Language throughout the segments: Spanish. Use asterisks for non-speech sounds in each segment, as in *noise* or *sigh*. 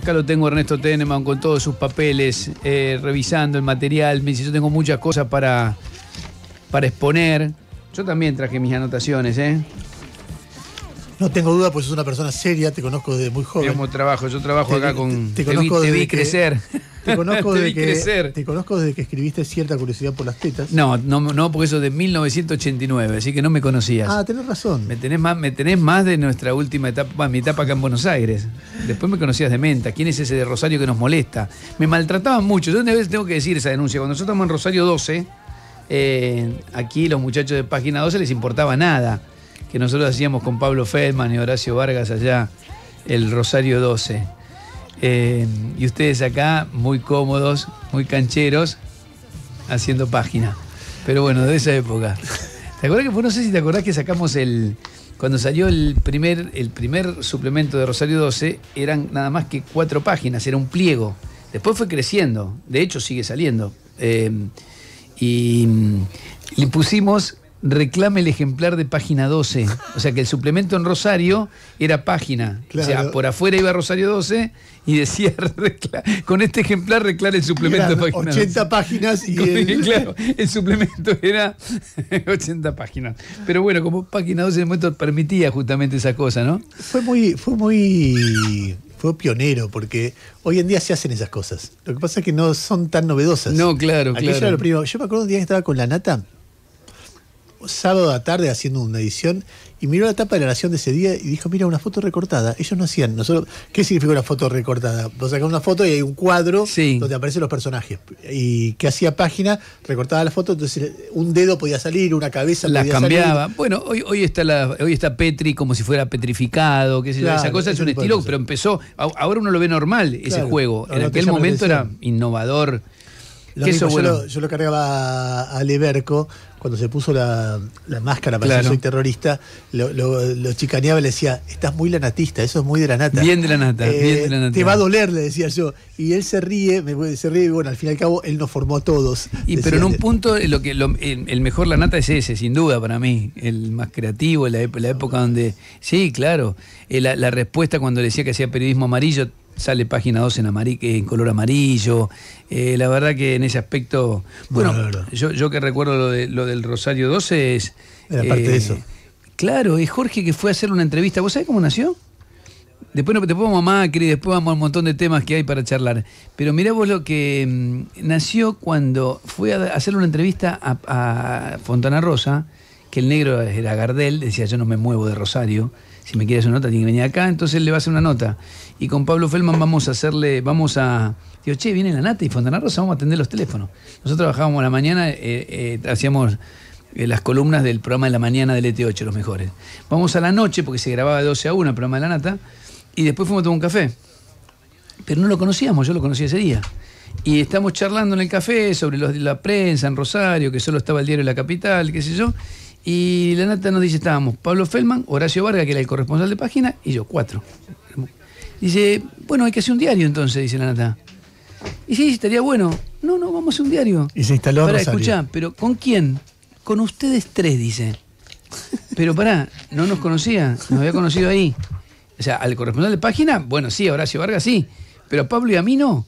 Acá lo tengo Ernesto Teneman con todos sus papeles, eh, revisando el material. Me dice, yo tengo muchas cosas para, para exponer. Yo también traje mis anotaciones, ¿eh? No tengo duda, pues es una persona seria, te conozco desde muy joven. trabajo, yo trabajo acá con. Te, conozco vi, crecer. te conozco, *laughs* desde que, te conozco desde que escribiste Cierta curiosidad por las tetas. No, no, no, porque eso es de 1989, así que no me conocías. Ah, tenés razón. Me tenés más, me tenés más de nuestra última etapa, mi etapa acá en Buenos Aires. Después me conocías de Menta. ¿Quién es ese de Rosario que nos molesta? Me maltrataban mucho. Yo una vez tengo que decir esa denuncia. Cuando nosotros estamos en Rosario 12, eh, aquí los muchachos de Página 12 les importaba nada que nosotros hacíamos con Pablo Feldman y Horacio Vargas allá, el Rosario 12. Eh, y ustedes acá, muy cómodos, muy cancheros, haciendo página. Pero bueno, de esa época. ¿Te acuerdas que, no sé si te acordás que sacamos el, cuando salió el primer, el primer suplemento de Rosario 12, eran nada más que cuatro páginas, era un pliego. Después fue creciendo, de hecho sigue saliendo. Eh, y le pusimos reclame el ejemplar de página 12. O sea que el suplemento en Rosario era página. O sea, por afuera iba Rosario 12 y decía, *laughs* con este ejemplar reclame el suplemento de página 80 páginas y el... Claro, el suplemento era 80 *laughs* páginas. Pero bueno, como página 12 en momento permitía justamente esa cosa, ¿no? Fue muy, fue muy fue pionero, porque hoy en día se hacen esas cosas. Lo que pasa es que no son tan novedosas. No, claro, claro. Yo me acuerdo un día que estaba con la nata sábado a tarde haciendo una edición y miró la tapa de la Nación de ese día y dijo, mira, una foto recortada. Ellos no hacían, nosotros, ¿qué significa una foto recortada? Vos sacás una foto y hay un cuadro donde aparecen los personajes. Y que hacía página, recortaba la foto, entonces un dedo podía salir, una cabeza la cambiaba. Bueno, hoy, hoy está la, hoy está Petri como si fuera petrificado, qué Esa cosa es un estilo, pero empezó, ahora uno lo ve normal ese juego. En aquel momento era innovador yo, lo, cargaba a Leberco cuando se puso la, máscara para ser soy terrorista, lo, chicaneaba y le decía, estás muy lanatista, eso es muy de la nata. Bien de la nata, eh, bien de la nata. Te va a doler, le decía yo. Y él se ríe, me, se ríe, y bueno, al fin y al cabo, él nos formó a todos. Y pero en un punto, eh, lo que el, mejor lanata nata es ese, sin duda para mí, el más creativo, la, época donde. Sí, claro. Eh, la, respuesta cuando le decía que hacía periodismo amarillo, sale página 2 en, en color amarillo. Eh, la verdad que en ese aspecto. Bueno, yo, que recuerdo lo, de, lo, del Rosario 12 es. parte eh, eso. Claro, es Jorge que fue a hacer una entrevista. ¿Vos sabés cómo nació? Después, después vamos a Macri, después vamos a un montón de temas que hay para charlar. Pero mirá vos lo que mm, nació cuando fue a hacer una entrevista a, Fontana Rosa, que el negro era Gardel, decía yo no me muevo de Rosario, si me quieres una nota tiene que venir acá, entonces le va a hacer una nota y con Pablo Fellman vamos a hacerle, vamos a... Digo, che, viene la nata y Fontana Rosa, vamos a atender los teléfonos. Nosotros trabajábamos a la mañana, eh, eh, hacíamos eh, las columnas del programa de la mañana del ET8, los mejores. Vamos a la noche, porque se grababa de 12 a 1 el programa de la nata, y después fuimos a tomar un café. Pero no lo conocíamos, yo lo conocí ese día. Y estamos charlando en el café sobre la prensa en Rosario, que solo estaba el diario de la capital, qué sé yo. Y la nata nos dice, estábamos Pablo Felman, Horacio Vargas, que era el corresponsal de página, y yo, cuatro. Dice, bueno, hay que hacer un diario entonces, dice la nata. Y sí, estaría bueno. No, no, vamos a hacer un diario. Y se instaló a pero ¿con quién? Con ustedes tres, dice. Pero pará, no nos conocía, nos había conocido ahí. O sea, al corresponsal de página, bueno, sí, a Horacio Vargas sí, pero a Pablo y a mí no.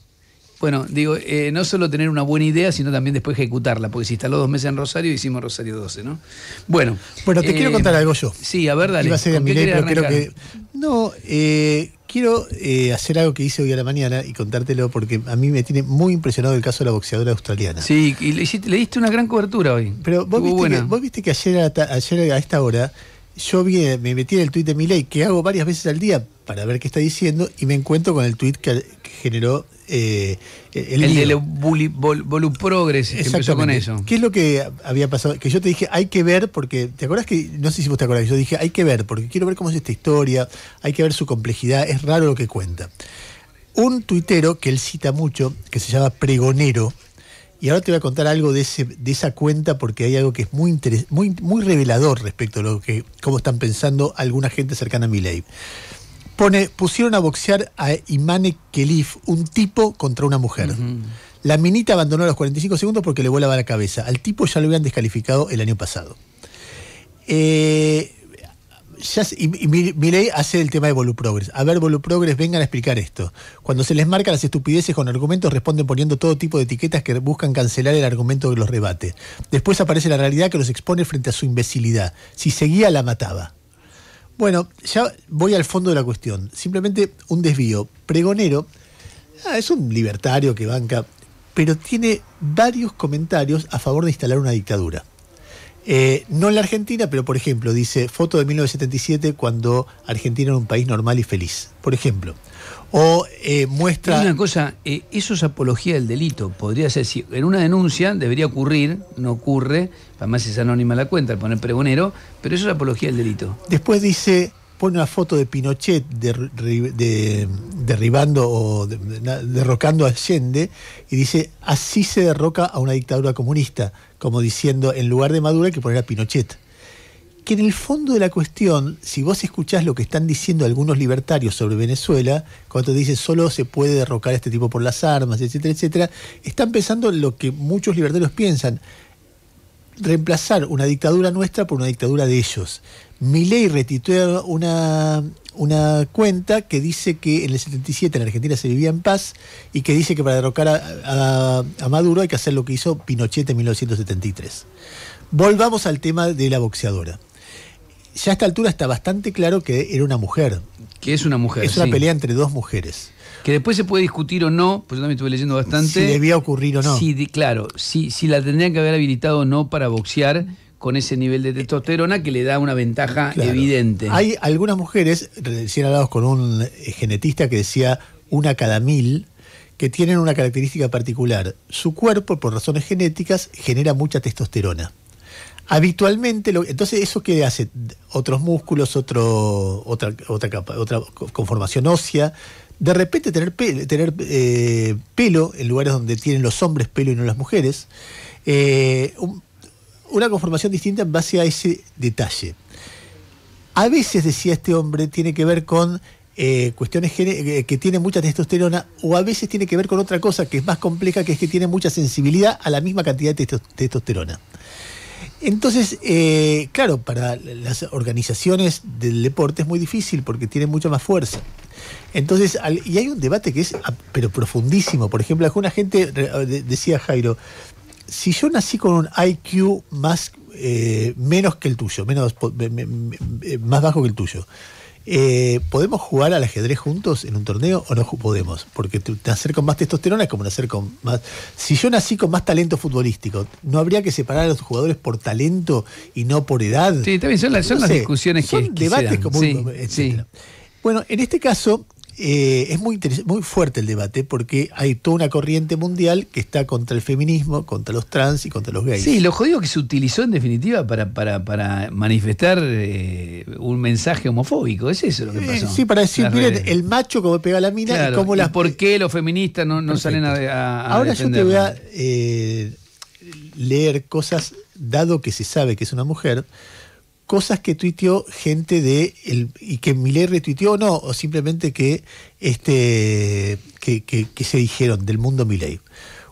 Bueno, digo, eh, no solo tener una buena idea, sino también después ejecutarla, porque se instaló dos meses en Rosario y hicimos Rosario 12, ¿no? Bueno. Bueno, te quiero eh, contar algo yo. Sí, a ver, dale. No, eh, Quiero eh, hacer algo que hice hoy a la mañana y contártelo porque a mí me tiene muy impresionado el caso de la boxeadora australiana. Sí, le, le diste una gran cobertura hoy. Pero vos, viste que, ayer ayer a esta hora yo eh, me metí en el tuit de Milei, que hago varias veces al día para ver qué está diciendo, y me encuentro con el tweet que, generó eh, el, el, Volu Progress empezó con eso. ¿Qué es lo que había pasado? Que yo te dije, hay que ver, porque, ¿te acordás que, no sé si vos te acordás, yo dije, hay que ver, porque quiero ver cómo es esta historia, hay que ver su complejidad, es raro lo que cuenta. Un tuitero que él cita mucho, que se llama Pregonero, y ahora te voy a contar algo de, de esa cuenta porque hay algo que es muy, muy, muy revelador respecto a lo que, cómo están pensando alguna gente cercana a mi ley. Pone, pusieron a boxear a Imane Kelif, un tipo contra una mujer. La minita abandonó a los 45 segundos porque le volaba la cabeza. Al tipo ya lo habían descalificado el año pasado. Eh, y, y hace el tema de Progress. A ver, Voluprogres, vengan a explicar esto. Cuando se les marca las estupideces con argumentos, responden poniendo todo tipo de etiquetas que buscan cancelar el argumento que los rebate. Después aparece la realidad que los expone frente a su imbecilidad. Si seguía, la mataba. Bueno, ya voy al fondo de la cuestión. Simplemente un desvío. Pregonero ah, es un libertario que banca, pero tiene varios comentarios a favor de instalar una dictadura. Eh, no en la Argentina, pero por ejemplo, dice foto de 1977 cuando Argentina era un país normal y feliz, por ejemplo. O eh, muestra... Una cosa, eh, eso es apología del delito. Podría ser, si en una denuncia debería ocurrir, no ocurre, además es anónima la cuenta poner pregonero, pero eso es apología del delito. Después dice, pone una foto de Pinochet derribando o derrocando a Allende y dice, así se derroca a una dictadura comunista, como diciendo, en lugar de Maduro hay que poner a Pinochet. Que en el fondo de la cuestión, si vos escuchás lo que están diciendo algunos libertarios sobre Venezuela, cuando te dicen solo se puede derrocar a este tipo por las armas, etcétera, etcétera, están pensando lo que muchos libertarios piensan reemplazar una dictadura nuestra por una dictadura de ellos. Milei retituló una, una cuenta que dice que en el 77 en Argentina se vivía en paz y que dice que para derrocar a, a, Maduro hay que hacer lo que hizo Pinochet en 1973. Volvamos al tema de la boxeadora. Ya a esta altura está bastante claro que era una mujer. Que es una mujer. Es una pelea entre dos mujeres que después se puede discutir o no, pues yo también estuve leyendo bastante. Si debía ocurrir o no. Sí, claro, si, si la tendrían que haber habilitado o no para boxear con ese nivel de testosterona que le da una ventaja evidente. Hay algunas mujeres, recién hablados con un eh, genetista que decía una cada mil, que tienen una característica particular. Su cuerpo, por razones genéticas, genera mucha testosterona. Habitualmente, entonces eso qué hace otros músculos, otro, otra, otra, otra conformación ósea, de repente tener, eh, pelo, en lugares donde tienen los hombres pelo y no las mujeres, eh, una conformación distinta en base a ese detalle. A veces, decía este hombre, tiene que ver con eh, cuestiones que, tienen tiene mucha testosterona o a veces tiene que ver con otra cosa que es más compleja, que es que tiene mucha sensibilidad a la misma cantidad de testosterona. Entonces, claro, para las organizaciones del deporte es muy difícil porque tienen mucha más fuerza. Entonces, y hay un debate que es, ah, pero profundísimo. Por ejemplo, alguna gente ah, decía, Jairo, si yo nací con un IQ más, eh, menos que el tuyo, menos, eh, más bajo que el tuyo, eh, ¿Podemos jugar al ajedrez juntos en un torneo o no podemos? Porque nacer con más testosterona es como nacer con más. Si yo nací con más talento futbolístico, ¿no habría que separar a los jugadores por talento y no por edad? Sí, también son, las, son las discusiones son Debates como bueno, en este caso eh, es muy, muy fuerte el debate porque hay toda una corriente mundial que está contra el feminismo, contra los trans y contra los gays. Sí, lo jodido que se utilizó en definitiva para, manifestar eh, un mensaje homofóbico, es eso lo que eh, pasó. sí, para decir, miren, el macho como pega la mina y cómo las... ¿Por qué los feministas no, salen a, Ahora yo te voy a leer cosas, dado que se sabe que es una mujer cosas que tuiteó gente de el, y que Milei retuiteó o no, o simplemente que este que, se dijeron del mundo Milei.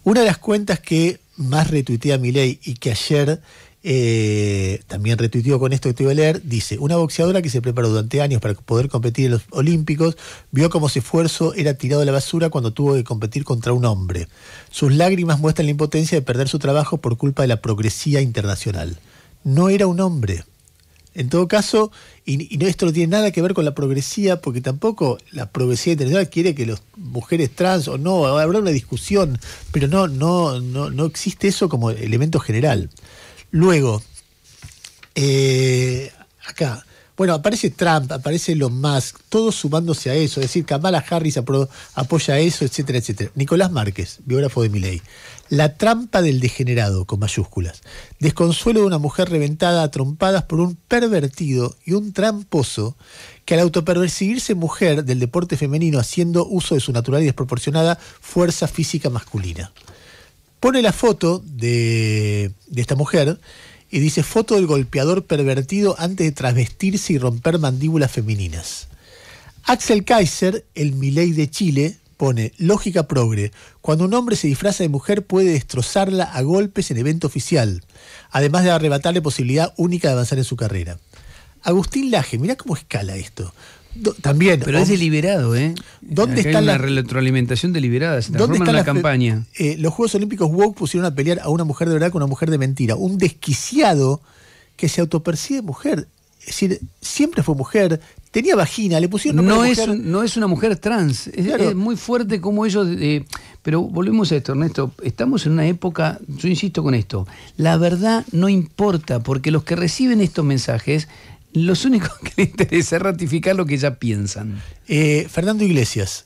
Una de las cuentas que más retuitea Milei y que ayer eh, también retuiteó con esto que te iba a leer, dice, una boxeadora que se preparó durante años para poder competir en los Olímpicos, vio como su esfuerzo era tirado a la basura cuando tuvo que competir contra un hombre. Sus lágrimas muestran la impotencia de perder su trabajo por culpa de la progresía internacional. No era un hombre, en todo caso, y, esto no tiene nada que ver con la progresía, porque tampoco la progresía internacional quiere que las mujeres trans o no, habrá una discusión, pero no, no, no, no existe eso como elemento general. Luego, eh, acá, bueno, aparece Trump, aparece Elon Musk, todos sumándose a eso, es decir, Kamala Harris apoya eso, etcétera, etcétera. Nicolás Márquez, biógrafo de Miley. La trampa del degenerado, con mayúsculas. Desconsuelo de una mujer reventada a trompadas por un pervertido y un tramposo que al autopervertirse mujer del deporte femenino haciendo uso de su natural y desproporcionada fuerza física masculina. Pone la foto de esta mujer y dice foto del golpeador pervertido antes de trasvestirse y romper mandíbulas femeninas. Axel Kaiser, el Miley de Chile, pone lógica progre. Cuando un hombre se disfraza de mujer puede destrozarla a golpes en evento oficial, además de arrebatarle posibilidad única de avanzar en su carrera. Agustín Laje, mira cómo escala esto también. Pero es deliberado, ¿eh? ¿Dónde está la retroalimentación deliberada? ¿Dónde está la, campaña? Eh, los Juegos Olímpicos woke pusieron a pelear a una mujer de verdad con una mujer de mentira. Un desquiciado que se autopercibe mujer. Es decir, siempre fue mujer, tenía vagina, le pusieron no es no es una mujer trans, es, muy fuerte como ellos. Eh, pero volvemos a esto, Ernesto. Estamos en una época, yo insisto con esto, la verdad no importa, porque los que reciben estos mensajes los únicos *laughs* que le interesa es ratificar lo que ya piensan. Eh, Fernando Iglesias.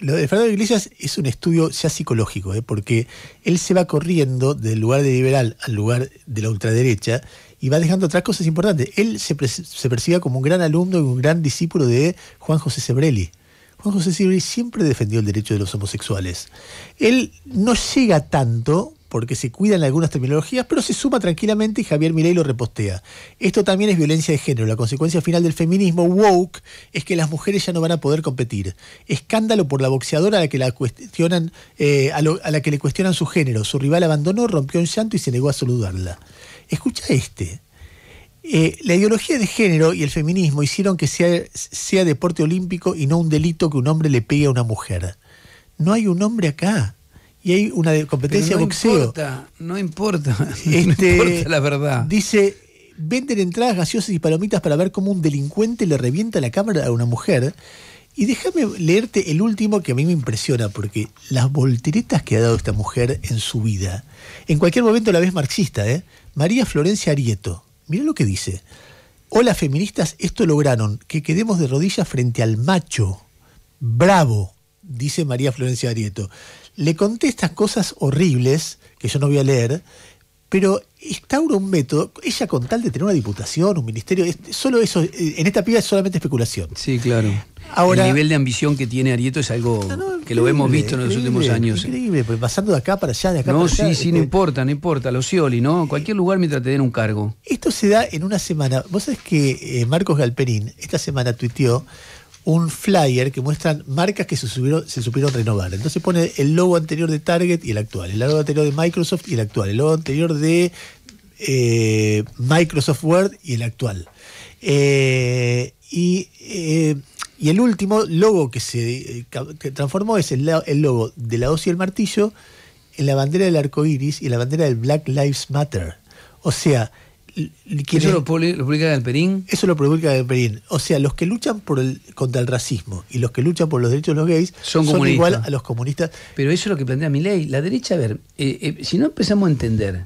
Lo de Fernando Iglesias es un estudio ya psicológico, eh, porque él se va corriendo del lugar de liberal al lugar de la ultraderecha y va dejando otras cosas importantes. Él se, se percibe como un gran alumno y un gran discípulo de Juan José Sebrelli. Juan José Sebrelli siempre defendió el derecho de los homosexuales. Él no llega tanto porque se cuidan algunas terminologías, pero se suma tranquilamente y Javier Milei lo repostea. Esto también es violencia de género. La consecuencia final del feminismo woke es que las mujeres ya no van a poder competir. Escándalo por la boxeadora a la que, la cuestionan, eh, a, la que le cuestionan su género. Su rival abandonó, rompió un llanto y se negó a saludarla. Escucha este. Eh, la ideología de género y el feminismo hicieron que sea, sea deporte olímpico y no un delito que un hombre le pegue a una mujer. No hay un hombre acá y hay una competencia de no boxeo. Importa, no importa, *laughs* no este, importa la verdad. Dice, venden entradas gaseosas y palomitas para ver cómo un delincuente le revienta la cámara a una mujer. Y déjame leerte el último que a mí me impresiona, porque las volteretas que ha dado esta mujer en su vida. En cualquier momento la ves marxista, ¿eh? María Florencia Arieto. Mira lo que dice. Hola feministas, esto lograron, que quedemos de rodillas frente al macho. Bravo, dice María Florencia Arieto le contesta cosas horribles que yo no voy a leer, pero instaura un método, ella con tal de tener una diputación, un ministerio, solo eso, eh, en esta piba es solamente especulación. Sí, claro. Ahora, el nivel de ambición que tiene Arieto es algo que lo hemos visto en los últimos años. Increíble, pues pasando de acá para allá, de acá no, para allá. No, sí, sí, no eh, importa, no importa, los Scioli, ¿no? Eh, Cualquier lugar mientras te den un cargo. Esto se da en una semana. Vos sabés que Marcos Galperín esta semana tuiteó un flyer que muestran marcas que se, supieron renovar. Entonces pone el logo anterior de Target y el actual, el logo anterior de Microsoft y el actual, el logo anterior de eh, Microsoft Word y el actual. Eh, eh, y, el último logo que se transformó es el, logo de la hoz y el martillo en la bandera del arco iris y la bandera del Black Lives Matter. O sea, eso lo publica perín Eso lo publica perín O sea, los que luchan contra el racismo y los que luchan por los derechos de los gays son, igual a los comunistas. Pero eso es lo que plantea mi ley. La derecha, a ver, eh, eh, si no empezamos a entender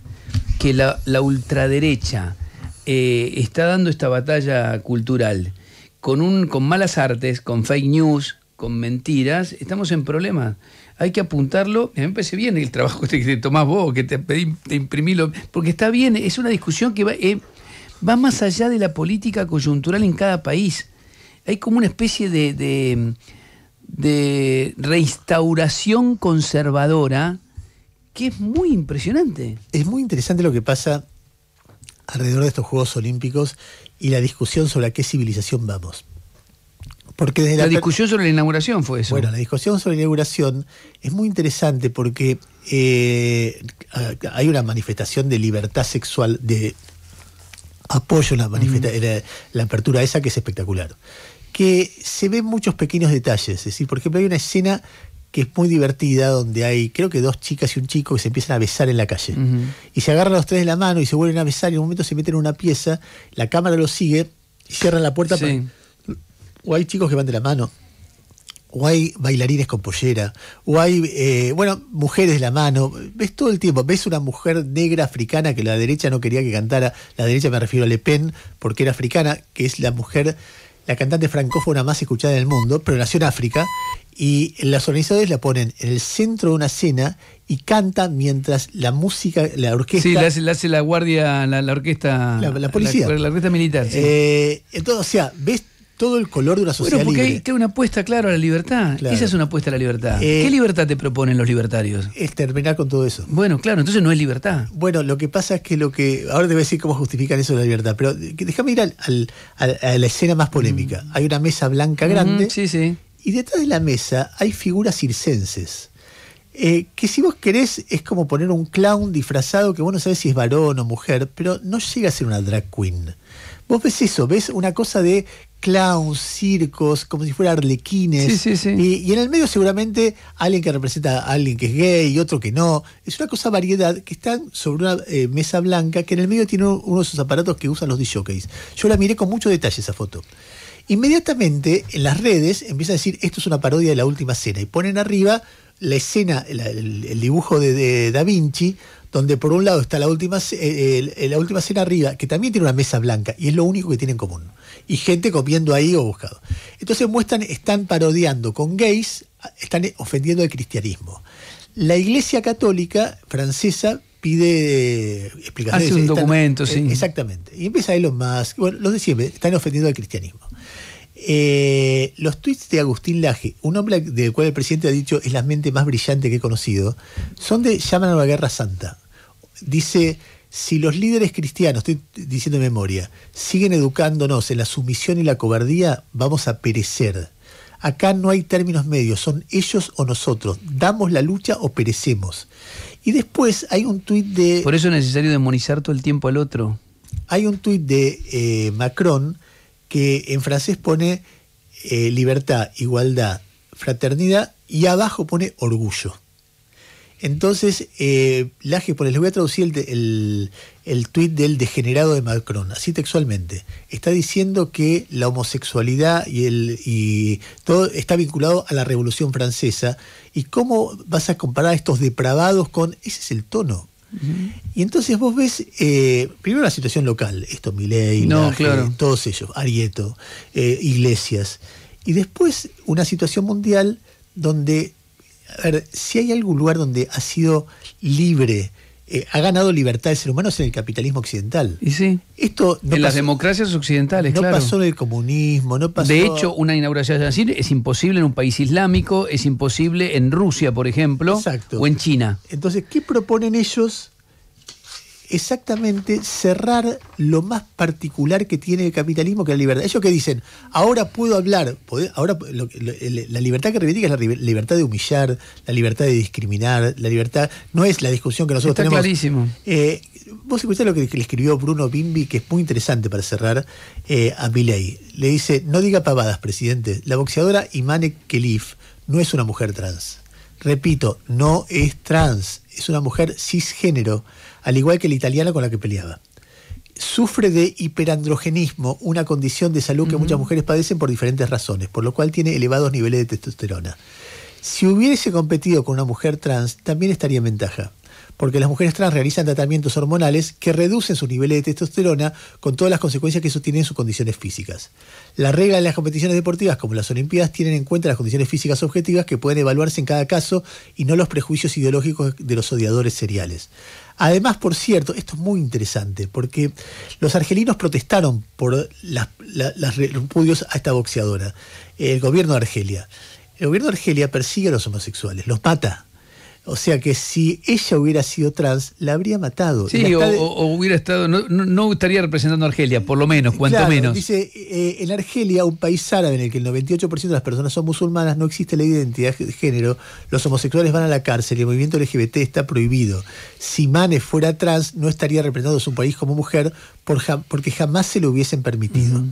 que la, ultraderecha eh, está dando esta batalla cultural con, un, con malas artes, con fake news, con mentiras, estamos en problemas hay que apuntarlo. Me parece bien el trabajo *laughs* que te tomás vos, que te, te imprimí, porque está bien, es una discusión que eh, va, más allá de la política coyuntural en cada país. Hay como una especie de, de, de reinstauración conservadora que es muy impresionante. Es muy interesante lo que pasa alrededor de estos Juegos Olímpicos y la discusión sobre a qué civilización vamos la, discusión sobre la inauguración fue eso. Bueno, la discusión sobre la inauguración es muy interesante porque eh, hay una manifestación de libertad sexual, de apoyo a la, la, apertura esa que es espectacular. Que se ven muchos pequeños detalles. Es decir, por ejemplo, hay una escena que es muy divertida donde hay, creo que dos chicas y un chico que se empiezan a besar en la calle. Y se agarran los tres de la mano y se vuelven a besar y en un momento se meten en una pieza, la cámara los sigue, y cierran la puerta o hay chicos que van de la mano, o hay bailarines con pollera, o hay, eh, bueno, mujeres de la mano, ves todo el tiempo, ves una mujer negra africana que la derecha no quería que cantara, la derecha me refiero a Le Pen, porque era africana, que es la mujer, la cantante francófona más escuchada del mundo, pero nació en África, y las organizadores la ponen en el centro de una cena y canta mientras la música, la orquesta. Sí, la hace la, guardia, la, orquesta. La, policía. La, orquesta militar. Eh, entonces, o sea, ves todo el color de una sociedad bueno, porque hay una apuesta, claro, a la libertad. Esa es una apuesta a la libertad. Eh, ¿Qué libertad te proponen los libertarios? Es terminar con todo eso. Bueno, claro, entonces no es libertad. Bueno, lo que pasa es que lo que. Ahora te voy a decir cómo justifican eso de la libertad, pero déjame ir a, la escena más polémica. Mm. Hay una mesa blanca grande. sí, sí. Y detrás de la mesa hay figuras circenses. Eh, que si vos querés es como poner un clown disfrazado que vos no sabés si es varón o mujer, pero no llega a ser una drag queen. Vos ves eso, ves una cosa de clowns, circos, como si fuera arlequines. Sí, sí, sí. Y, en el medio seguramente alguien que representa a alguien que es gay y otro que no. Es una cosa variedad que están sobre una eh, mesa blanca que en el medio tiene uno de sus aparatos que usan los D-Jockeys. Yo la miré con mucho detalle esa foto. Inmediatamente en las redes empieza a decir esto es una parodia de la última cena y ponen arriba la escena, el, dibujo de, Da Vinci, donde por un lado está la última, eh, eh, la última cena arriba, que también tiene una mesa blanca, y es lo único que tiene en común. Y gente comiendo ahí o buscado. Entonces muestran, están parodiando con gays, ah, están ofendiendo al cristianismo. La Iglesia Católica francesa pide eh, explicaciones. Hace un documento, Exactamente. Y empieza los más, bueno, los de siempre, están ofendiendo al cristianismo. Eh, los tweets de Agustín Laje, un hombre del cual el presidente ha dicho es la mente más brillante que he conocido, son de llaman a la guerra santa. Dice, si los líderes cristianos, estoy diciendo de memoria, siguen educándonos en la sumisión y la cobardía, vamos a perecer. Acá no hay términos medios, son ellos o nosotros. Damos la lucha o perecemos. Y después hay un tuit de... Por eso es necesario demonizar todo el tiempo al otro. Hay un tuit de eh, Macron que en francés pone eh, libertad, igualdad, fraternidad y abajo pone orgullo. Entonces, eh, Laje les voy a traducir el, el, tuit del degenerado de Macron, así textualmente. Está diciendo que la homosexualidad y, el, y todo está vinculado a la Revolución Francesa. ¿Y cómo vas a comparar a estos depravados con... Ese es el tono y entonces vos ves, eh, primero la situación local, esto miley todos ellos, Arieto, eh, Iglesias, y después una situación mundial donde, a ver, si hay algún lugar donde ha sido libre eh, ha ganado libertad de ser humanos en el capitalismo occidental. Y sí. Esto en las democracias occidentales, no claro. No pasó en el comunismo, no pasó. De hecho, una inauguración de es imposible en un país islámico, es imposible en Rusia, por ejemplo, o en China. Entonces, ¿qué proponen ellos exactamente cerrar lo más particular que tiene el capitalismo, que es la libertad. Ellos que dicen, ahora puedo hablar, ahora la libertad que reivindica es la libertad de humillar, la libertad de discriminar, la libertad, no es la discusión que nosotros Está tenemos. Clarísimo. Eh, vos escuchás lo que le escribió Bruno Bimbi, que es muy interesante para cerrar eh, a Milei. Le dice, no diga pavadas, presidente. La boxeadora Imane Kelif no es una mujer trans. Repito, no es trans, es una mujer cisgénero al igual que la italiana con la que peleaba. Sufre de hiperandrogenismo, una condición de salud que muchas mujeres padecen por diferentes razones, por lo cual tiene elevados niveles de testosterona. Si hubiese competido con una mujer trans, también estaría en ventaja porque las mujeres trans realizan tratamientos hormonales que reducen sus niveles de testosterona con todas las consecuencias que eso tiene en sus condiciones físicas. La regla de las competiciones deportivas, como las Olimpiadas, tienen en cuenta las condiciones físicas objetivas que pueden evaluarse en cada caso y no los prejuicios ideológicos de los odiadores seriales. Además, por cierto, esto es muy interesante, porque los argelinos protestaron por las, repudios a esta boxeadora, el gobierno de Argelia. El gobierno de Argelia persigue a los homosexuales, los mata, o sea que si ella hubiera sido trans, la habría matado. Sí, o, hubiera estado, no, estaría representando a Argelia, por lo menos, cuanto menos. Dice, eh, en Argelia, un país árabe en el que el 98% de las personas son musulmanas, no existe la identidad de género, los homosexuales van a la cárcel, el movimiento LGBT está prohibido. Si Mane fuera trans, no estaría representando a su país como mujer porque jamás se lo hubiesen permitido.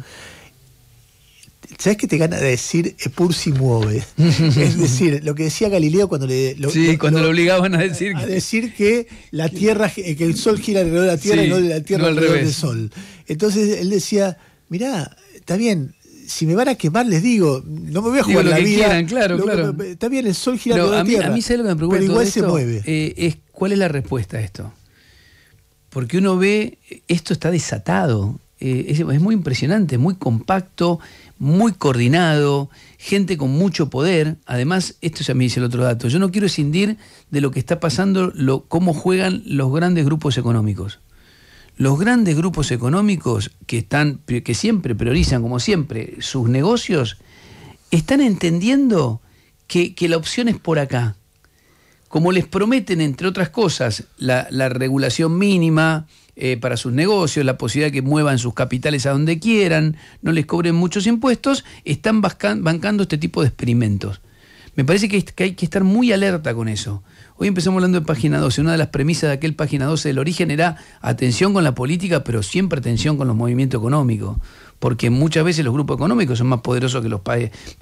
¿Sabes qué te gana de decir pur si mueve? *laughs* es decir, lo que decía Galileo cuando le. cuando lo, obligaban a decir. A decir que la Tierra, que el Sol gira alrededor de la Tierra y no de la Tierra alrededor del Sol. Entonces él decía, mirá, está bien, si me van a quemar, les digo, no me voy a jugar la vida. claro, claro. Está bien, el sol gira alrededor a mí, tierra, A mí lo que me pregunto. Pero igual se mueve. Eh, es, ¿Cuál es la respuesta a esto? Porque uno ve, esto está desatado. Eh, es, es, muy impresionante, muy compacto muy coordinado, gente con mucho poder. Además, esto ya me dice el otro dato, yo no quiero escindir de lo que está pasando, lo, cómo juegan los grandes grupos económicos. Los grandes grupos económicos que, están, que siempre priorizan, como siempre, sus negocios, están entendiendo que, la opción es por acá. Como les prometen, entre otras cosas, la regulación mínima, eh, para sus negocios, la posibilidad de que muevan sus capitales a donde quieran, no les cobren muchos impuestos, están bancando este tipo de experimentos. Me parece que, hay que estar muy alerta con eso. Hoy empezamos hablando de página 12. Una de las premisas de aquel página 12 del origen era atención con la política, pero siempre atención con los movimientos económicos, porque muchas veces los grupos económicos son más poderosos que los,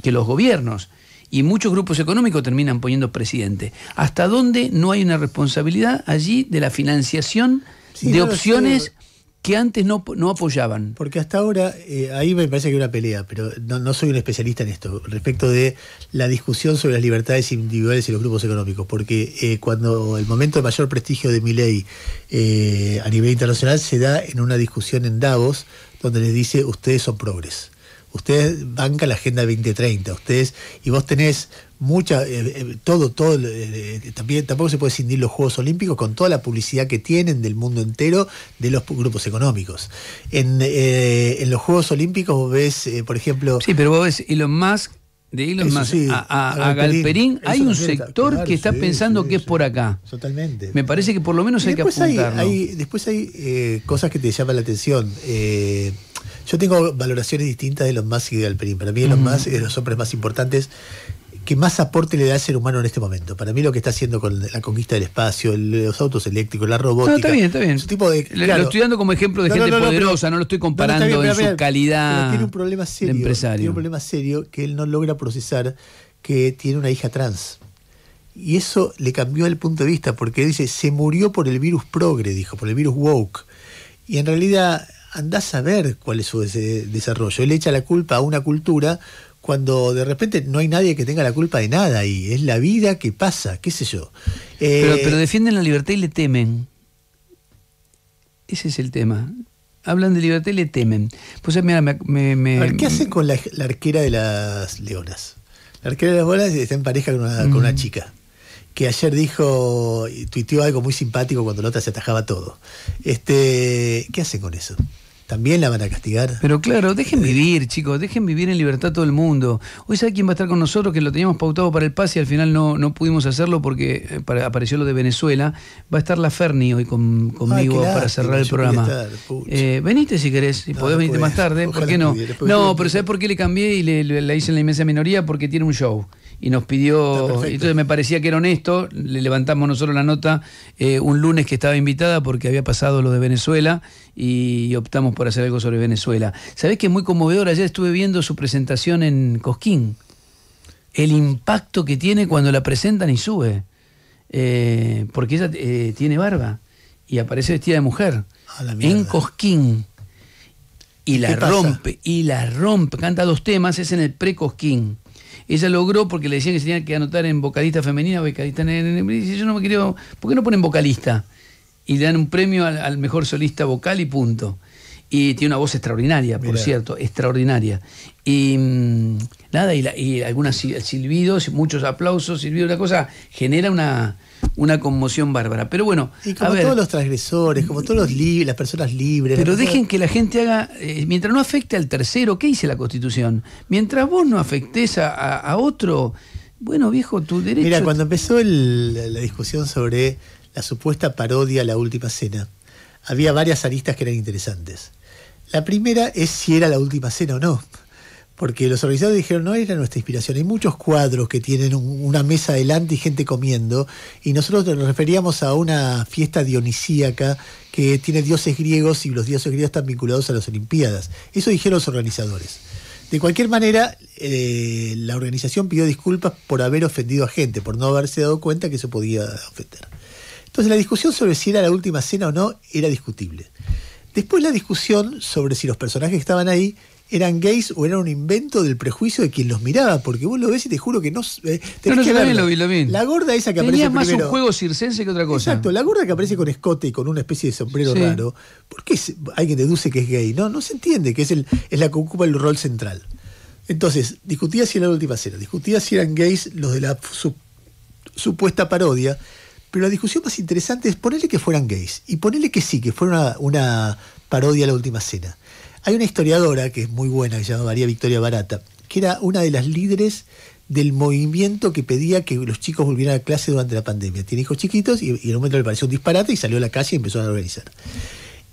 que los gobiernos y muchos grupos económicos terminan poniendo presidente. ¿Hasta dónde no hay una responsabilidad allí de la financiación de opciones que antes no, apoyaban. Porque hasta ahora, eh, ahí me parece que hay una pelea, pero no, soy un especialista en esto, respecto de la discusión sobre las libertades individuales y los grupos económicos, porque eh, cuando el momento de mayor prestigio de mi ley eh, a nivel internacional se da en una discusión en Davos, donde les dice, ustedes son progres ustedes banca la Agenda 2030, ustedes, y vos tenés mucha, eh, eh, todo, todo, eh, también tampoco se puede cindir los Juegos Olímpicos con toda la publicidad que tienen del mundo entero de los grupos económicos. En, los Juegos Olímpicos vos ves, por ejemplo... Sí, pero vos ves Elon Musk, de Elon Musk a, Galperín, hay un sector que está pensando que es por acá. Totalmente. Me parece que por lo menos hay que apuntarlo. después hay cosas que te llaman la atención. Yo tengo valoraciones distintas de los más ideal, Perín. Para mí, los más es de los hombres más importantes que más aporte le da al ser humano en este momento. Para mí lo que está haciendo con la conquista del espacio, los autos eléctricos, la robótica. No, está bien, está bien. lo estoy dando como ejemplo de gente poderosa, no lo estoy comparando de en su calidad. tiene un problema serio. Tiene un problema serio que él no logra procesar que tiene una hija trans. Y eso le cambió el punto de vista, porque dice, se murió por el virus progre, dijo, por el virus woke. Y en realidad andás a ver cuál es su desarrollo. Él echa la culpa a una cultura cuando de repente no hay nadie que tenga la culpa de nada y es la vida que pasa, qué sé yo. Pero, eh, defienden la libertad y le temen. Ese es el tema. Hablan de libertad y le temen. Pues mira, me, A ¿qué hacen con la, arquera de las leonas? La arquera de las leonas está en pareja con una, chica que ayer dijo, tuiteó algo muy simpático cuando la otra se atajaba todo. Este, ¿Qué hacen con eso? también la van a castigar. Pero claro, dejen eh. vivir, chicos, dejen vivir en libertad todo el mundo. Hoy sabe quién va a estar con nosotros, que lo teníamos pautado para el pase y al final no, no pudimos hacerlo porque eh, apareció lo de Venezuela. Va a estar la Ferni hoy ah, conmigo para cerrar el programa. Eh, veniste si querés, si podés más tarde, ¿por qué no? no, pero sabes por qué le cambié y le, hice en la inmensa minoría? Porque tiene un show y nos pidió, entonces me parecía que era honesto, le levantamos nosotros la nota eh, un lunes que estaba invitada porque había pasado lo de Venezuela y optamos por hacer algo sobre Venezuela. Sabés que es muy conmovedor, ayer estuve viendo su presentación en Cosquín, el impacto que tiene cuando la presentan y sube, eh, porque ella eh, tiene barba y aparece vestida de mujer en Cosquín. Y la rompe, y la rompe, canta dos temas, es en el pre-Cosquín ella logró porque le decían que se tenían que anotar en vocalista femenina, vocalista en y dice, yo no me quiero, ¿por qué no ponen vocalista? Y le dan un premio al, mejor solista vocal y punto. Y tiene una voz extraordinaria, por cierto, extraordinaria. Y mm, nada, y, algunas silbidos, muchos aplausos, silbidos, la cosa, genera una, una conmoción bárbara. Pero bueno. Y como todos los transgresores, como todos los libres, las personas libres. Pero dejen que la gente haga. Eh, mientras no afecte al tercero, ¿qué dice la Constitución? Mientras vos no afectes a, otro. Bueno, viejo, tu derecho. Mira, cuando empezó la, la discusión sobre la supuesta parodia a la última cena, había varias aristas que eran interesantes. La primera es si era la última cena o no porque los organizadores dijeron, no era nuestra inspiración. Hay muchos cuadros que tienen una mesa delante y gente comiendo, y nosotros nos referíamos a una fiesta dionisíaca que tiene dioses griegos y los dioses griegos están vinculados a las Olimpiadas. Eso dijeron los organizadores. De cualquier manera, eh, la organización pidió disculpas por haber ofendido a gente, por no haberse dado cuenta que eso podía ofender. Entonces la discusión sobre si era la última cena o no era discutible. Después la discusión sobre si los personajes estaban ahí eran gays o era un invento del prejuicio de quien los miraba, porque vos lo ves y te juro que no. Eh, no, no, que también lo lo La gorda esa que Tenía aparece más un juego circense que otra cosa. Exacto, la gorda que aparece con escote y con una especie de sombrero raro, ¿por qué alguien deduce que es gay? No, no se entiende que es, el, es la que ocupa el rol central. Entonces, discutía si era la última cena, discutía si eran gays los de la supuesta parodia, pero la discusión más interesante es ponerle que fueran gays y ponerle que sí, que fuera una, una parodia a la última cena. Hay una historiadora que es muy buena, que se llama María Victoria Barata, que era una de las líderes del movimiento que pedía que los chicos volvieran a clase durante la pandemia. Tiene hijos chiquitos y, en un momento le pareció un disparate y salió a la calle y empezó a organizar.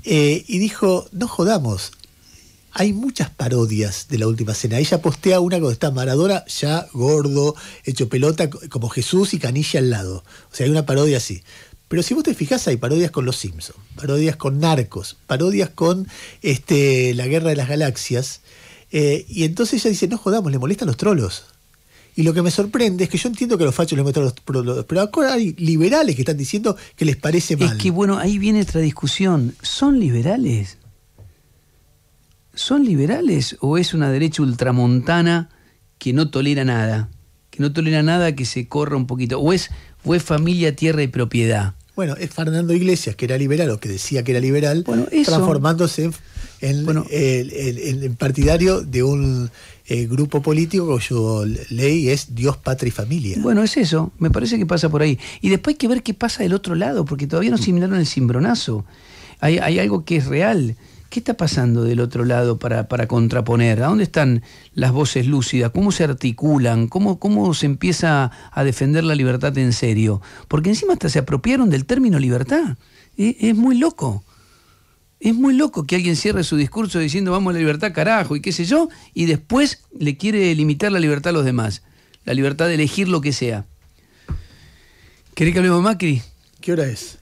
Eh, y dijo, no jodamos, hay muchas parodias de la última cena. Ella postea una cuando está maradora ya gordo, hecho pelota, como Jesús y canilla al lado. O sea, hay una parodia así. Pero si vos te fijas hay parodias con Los Simpsons, parodias con Narcos, parodias con este, La Guerra de las Galaxias. Eh, y entonces ella dice, no jodamos, le molestan los trolos. Y lo que me sorprende es que yo entiendo que los fachos les molestan los trolos, pero hay liberales que están diciendo que les parece mal. Es que bueno, ahí viene otra discusión. ¿Son liberales? ¿Son liberales o es una derecha ultramontana que no tolera nada? Que no tolera nada que se corra un poquito. ¿O es, o es familia, tierra y propiedad? Bueno, es Fernando Iglesias, que era liberal o que decía que era liberal, transformándose en, partidario de un eh, grupo político cuyo ley es Dios, patria y familia. Bueno, es eso, me parece que pasa por ahí. Y después hay que ver qué pasa del otro lado, porque todavía no mm. se el cimbronazo. Hay, hay algo que es real. ¿Qué está pasando del otro lado para, contraponer? ¿A dónde están las voces lúcidas? ¿Cómo se articulan? ¿Cómo, ¿Cómo se empieza a defender la libertad en serio? Porque encima hasta se apropiaron del término libertad. Es, es muy loco. Es muy loco que alguien cierre su discurso diciendo vamos a la libertad, carajo, y qué sé yo, y después le quiere limitar la libertad a los demás. La libertad de elegir lo que sea. ¿Querés que hablemos Macri? ¿Qué hora es?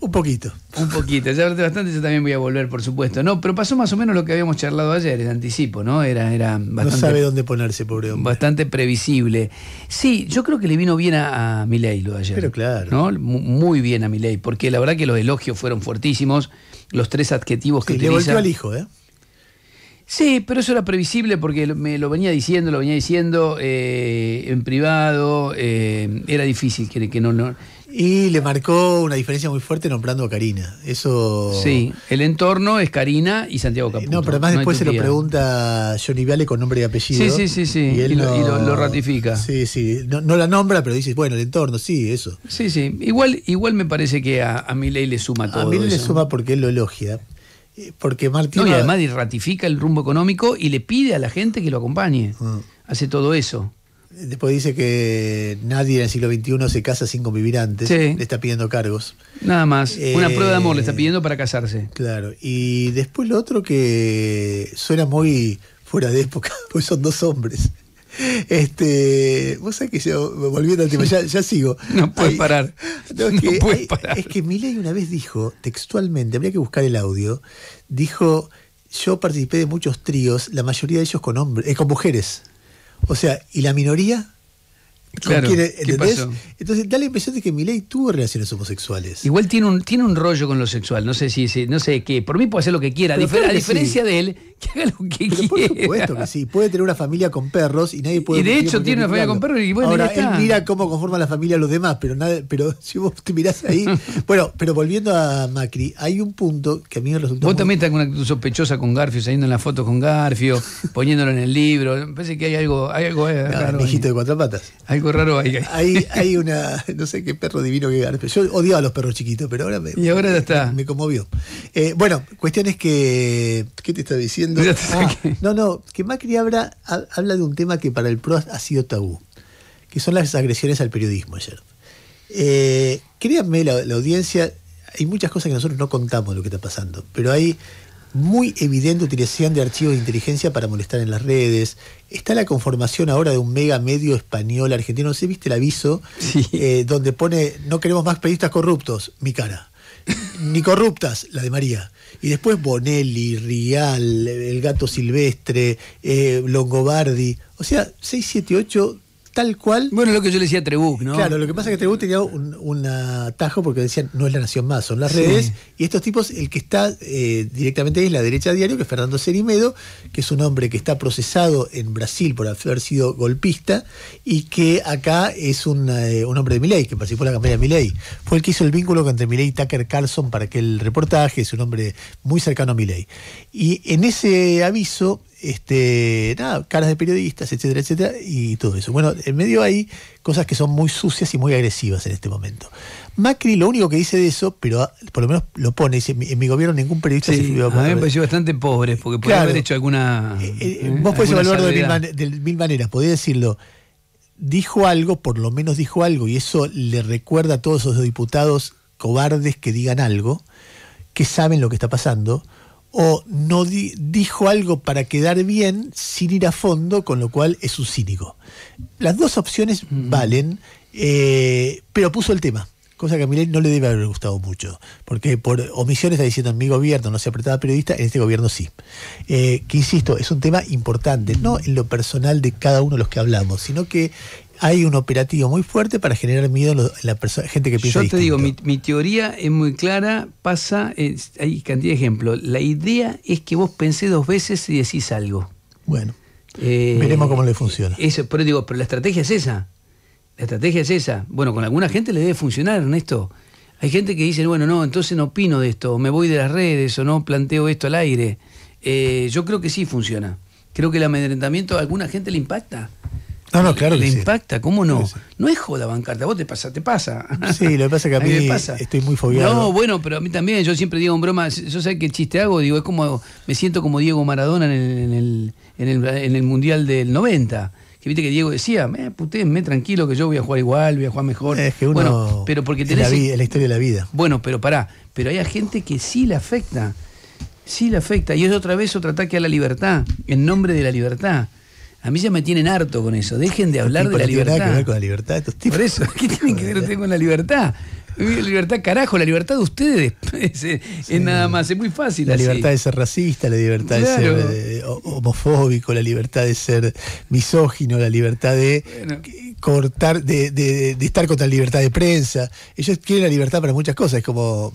Un poquito. Un poquito, ya hablaste bastante, yo también voy a volver, por supuesto. No, pero pasó más o menos lo que habíamos charlado ayer, en anticipo, ¿no? Era, era bastante. No sabe dónde ponerse, pobre hombre. Bastante previsible. Sí, yo creo que le vino bien a, a lo de ayer. Pero claro. ¿no? Muy bien a Milei, porque la verdad que los elogios fueron fuertísimos. Los tres adjetivos que sí, utilizan, al hijo, ¿eh? Sí, pero eso era previsible porque me lo venía diciendo, lo venía diciendo eh, en privado, eh, era difícil que, no, no, Y le marcó una diferencia muy fuerte nombrando a Karina. Eso. Sí, el entorno es Karina y Santiago eh, Caputo. No, pero además después se lo pregunta Johnny Viale con nombre y apellido. Sí, sí, sí, sí. Y, él lo, ratifica. Sí, sí. No, la nombra, pero dices, bueno, el entorno, sí, eso. Sí, sí. Igual, igual me parece que a, a ley le suma todo. A Milei le suma porque él lo elogia, porque Martín. No, y además ratifica el rumbo económico y le pide a la gente que lo acompañe. Ah. Hace todo eso. Después dice que nadie en el siglo XXI se casa sin convivir antes. Sí. Le está pidiendo cargos. Nada más. Una prueba de amor le está eh, pidiendo para casarse. Claro. Y después lo otro que suena muy fuera de época, *laughs* pues son dos hombres. Este, vos sabés que yo, volviendo al tema, ya, sigo. *laughs* No puedes parar. *laughs* No, es, que, puedes es que una vez dijo, textualmente, habría que buscar el audio, dijo, yo participé de muchos tríos, la mayoría de ellos con hombres, eh, con mujeres. O sea, ¿y la minoría? Entonces da la impresión de que Milei tuvo relaciones homosexuales. Igual tiene un, tiene un rollo con lo sexual, no sé si, no sé qué. Por mí puede hacer lo que quiera, a, diferencia de él, que haga lo que quiera. Por supuesto que sí, puede tener una familia con perros y nadie puede. Y de hecho tiene una familia con perros y bueno, Ahora, él mira cómo conforma la familia a los demás, pero nada, pero *laughs* si vos te mirás ahí. *laughs* bueno, pero volviendo a Macri, hay un punto que a mí me resultó. Vos también estás una actitud sospechosa con Garfio, saliendo en la foto con Garfio, *laughs* poniéndolo en el libro. Me parece que hay algo, hay algo. Eh, ah, de cuatro patas. Algo raro hay. *laughs* Hay, una, no sé qué perro divino que Yo odiaba a los perros chiquitos, pero ahora me, y ahora me, conmovió. Eh, bueno, cuestión es que, ¿qué te está diciendo? Ah, no, no, que Macri habla, habla de un tema que para el PRO ha sido tabú, que son las agresiones al periodismo ayer. Eh, créanme, la, la audiencia, hay muchas cosas que nosotros no contamos lo que está pasando, pero hay muy evidente utilización de archivos de inteligencia para molestar en las redes. Está la conformación ahora de un mega medio español argentino, ¿Se viste el aviso, eh, donde pone, no queremos más periodistas corruptos, mi cara. Ni corruptas, la de María. Y después Bonelli, Rial, El Gato Silvestre, eh, Longobardi. O sea, 6, 7, 8 tal cual. Bueno, lo que yo le decía a Trebuch, ¿no? Claro, lo que pasa es que Trebuch tenía un, un, atajo porque decían, no es la nación más, son las redes. Y estos tipos, el que está directamente eh, directamente es la derecha diario, que es Fernando Cerimedo, que es un hombre que está procesado en Brasil por haber sido golpista y que acá es un, eh, hombre de Milei, que participó en la campaña de Milei. Fue el que hizo el vínculo entre Milei y Tucker Carlson para aquel reportaje, es un hombre muy cercano a Milei. Y en ese aviso este, nada, caras de periodistas, etcétera, etcétera, y todo eso. Bueno, en medio hay cosas que son muy sucias y muy agresivas en este momento. Macri lo único que dice de eso, pero por lo menos lo pone, dice, en mi gobierno ningún periodista se subió a poner. A bastante pobre, porque podría haber hecho alguna... Eh, eh, eh, vos podés evaluarlo de mil, de mil maneras, podés decirlo, dijo algo, por lo menos dijo algo, y eso le recuerda a todos esos diputados cobardes que digan algo, que saben lo que está pasando, o no dijo algo para quedar bien sin ir a fondo, con lo cual es un cínico. Las dos opciones mm. valen, eh, pero puso el tema. Cosa que a Milei no le debe haber gustado mucho, porque por omisiones está diciendo en mi gobierno no se apretaba periodista, en este gobierno sí. Eh, que insisto, es un tema importante, no en lo personal de cada uno de los que hablamos, sino que hay un operativo muy fuerte para generar miedo a la gente que piensa Yo te digo, mi, teoría es muy clara, pasa, hay cantidad de ejemplos. La idea es que vos pensé dos veces y decís algo. Bueno, eh, veremos cómo le funciona. Eso, pero digo, pero la estrategia es esa. La estrategia es esa. Bueno, con alguna gente le debe funcionar, Ernesto. Hay gente que dice, bueno, no, entonces no opino de esto, o me voy de las redes, o no planteo esto al aire. Eh, yo creo que sí funciona. Creo que el amedrentamiento a alguna gente le impacta. No, no, claro le impacta, ¿cómo no? No es joda bancarte, vos te pasa, te pasa. Sí, lo que pasa es que a, *laughs* mí, estoy muy fobiado. No, bueno, pero a mí también, yo siempre digo en broma, yo sé qué chiste hago, digo, es como, me siento como Diego Maradona en el, Mundial del 90 que viste que Diego decía, eh, me tranquilo que yo voy a jugar igual, voy a jugar mejor. Es que uno bueno, pero porque tenés... la, historia de la vida. Bueno, pero pará, pero hay gente que sí le afecta, sí le afecta, y es otra vez otro ataque a la libertad, en nombre de la libertad. A mí ya me tienen harto con eso. Dejen de hablar de la libertad. que ver con la libertad estos tipos. Por eso, *laughs* ¿qué tienen que ver ustedes con la libertad? La libertad, carajo, la libertad de ustedes *laughs* es, eh, nada más, es muy fácil. La libertad de ser racista, la libertad de ser eh, homofóbico, la libertad de ser misógino, la libertad de cortar, de, de estar contra la libertad de prensa. Ellos quieren la libertad para muchas cosas, es como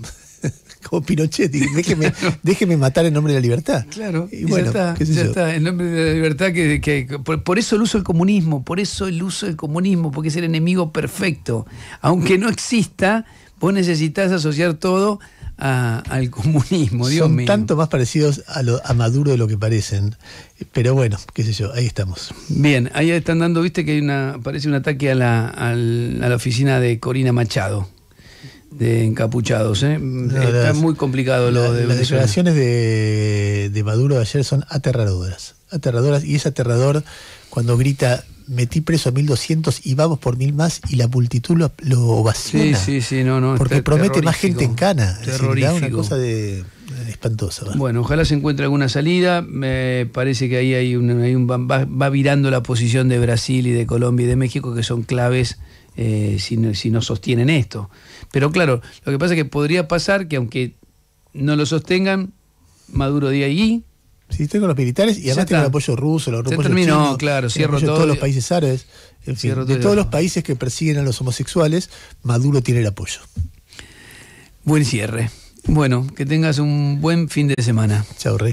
*laughs* como Pinochet, déjeme, matar en nombre de la libertad. Claro, ya, está, en nombre de la libertad que, por, eso el uso del comunismo, por eso el uso del comunismo, porque es el enemigo perfecto. Aunque no exista, vos necesitas asociar todo al comunismo, Dios Son tanto más parecidos a, Maduro de lo que parecen. Pero bueno, qué sé yo, ahí estamos. Bien, ahí están dando, viste que hay una, parece un ataque a la oficina de Corina Machado de encapuchados. ¿eh? Está muy complicado lo de Las declaraciones de, Maduro de ayer son aterradoras. Aterradoras, y es aterrador cuando grita metí preso a 1200 y vamos por mil más y la multitud lo, vacila Sí, sí, sí, no, no. Porque promete más gente en cana. Es una cosa espantosa. Bueno, ojalá se encuentre alguna salida. Me parece que ahí hay un, va, virando la posición de Brasil y de Colombia y de México, que son claves eh, si, si no sostienen esto. Pero claro, lo que pasa es que podría pasar que aunque no lo sostengan, Maduro de allí Sí, estoy con los militares y además tengo el apoyo ruso, el apoyo claro, cierro de todos los países árabes. En fin, de todos los países que persiguen a los homosexuales, Maduro tiene el apoyo. Buen cierre. Bueno, que tengas un buen fin de semana. Chao, Rey.